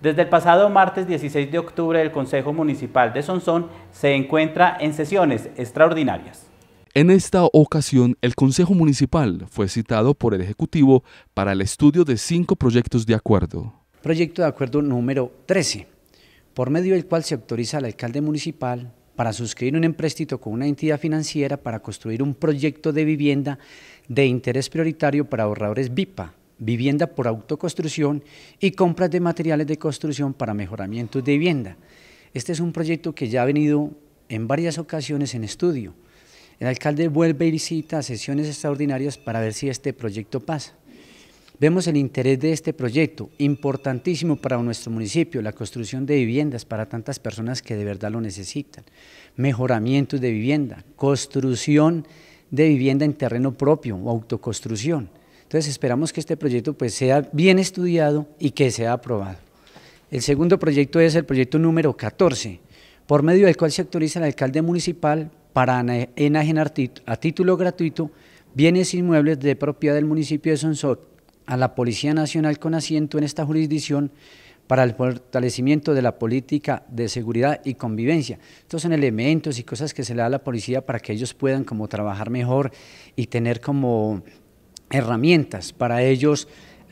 Desde el pasado martes 16 de octubre, el Consejo Municipal de Sonsón se encuentra en sesiones extraordinarias. En esta ocasión, el Consejo Municipal fue citado por el Ejecutivo para el estudio de cinco proyectos de acuerdo. Proyecto de acuerdo número 13, por medio del cual se autoriza al alcalde municipal para suscribir un empréstito con una entidad financiera para construir un proyecto de vivienda de interés prioritario para ahorradores VIPA, vivienda por autoconstrucción y compras de materiales de construcción para mejoramientos de vivienda. Este es un proyecto que ya ha venido en varias ocasiones en estudio. El alcalde vuelve y visita sesiones extraordinarias para ver si este proyecto pasa. Vemos el interés de este proyecto, importantísimo para nuestro municipio, la construcción de viviendas para tantas personas que de verdad lo necesitan, mejoramientos de vivienda, construcción de vivienda en terreno propio o autoconstrucción. Entonces esperamos que este proyecto pues, sea bien estudiado y que sea aprobado. El segundo proyecto es el proyecto número 14, por medio del cual se actualiza el alcalde municipal para enajenar a título gratuito bienes inmuebles de propiedad del municipio de Sonsot a la Policía Nacional con asiento en esta jurisdicción para el fortalecimiento de la política de seguridad y convivencia. Estos son elementos y cosas que se le da a la policía para que ellos puedan como trabajar mejor y tener como herramientas para ellos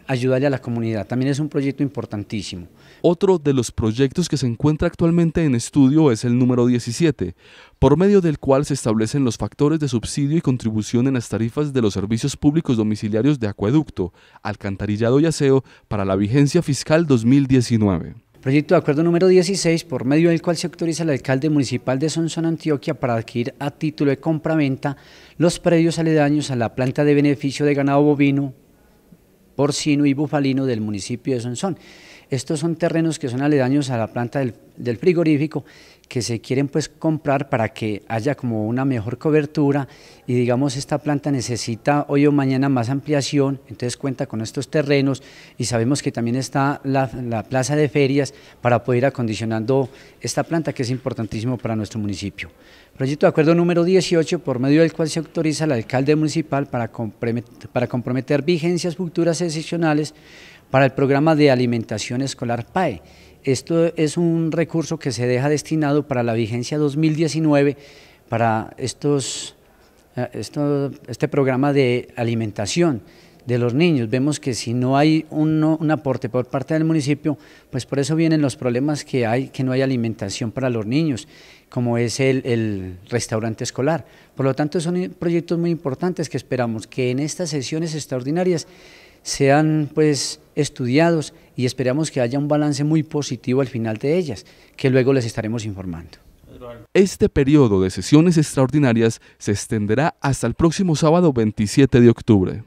ayudarle a la comunidad. También es un proyecto importantísimo. Otro de los proyectos que se encuentra actualmente en estudio es el número 17, por medio del cual se establecen los factores de subsidio y contribución en las tarifas de los servicios públicos domiciliarios de acueducto, alcantarillado y aseo para la vigencia fiscal 2019. Proyecto de acuerdo número 16, por medio del cual se autoriza al alcalde municipal de Sonsón, Antioquia, para adquirir a título de compraventa los predios aledaños a la planta de beneficio de ganado bovino, porcino y bufalino del municipio de Sonsón. Estos son terrenos que son aledaños a la planta del del frigorífico que se quieren pues comprar para que haya como una mejor cobertura y digamos esta planta necesita hoy o mañana más ampliación, entonces cuenta con estos terrenos y sabemos que también está la, plaza de ferias para poder ir acondicionando esta planta que es importantísimo para nuestro municipio. Proyecto de acuerdo número 18 por medio del cual se autoriza al alcalde municipal para comprometer, para comprometer vigencias futuras excepcionales para el programa de alimentación escolar PAE esto es un recurso que se deja destinado para la vigencia 2019 para estos, eh, este programa de alimentación de los niños. Vemos que si no hay un, aporte por parte del municipio, pues por eso vienen los problemas que hay, que no hay alimentación para los niños, como es el restaurante escolar. Por lo tanto, son proyectos muy importantes que esperamos que en estas sesiones extraordinarias sean pues estudiados y esperamos que haya un balance muy positivo al final de ellas, que luego les estaremos informando. Este periodo de sesiones extraordinarias se extenderá hasta el próximo sábado 27 de octubre.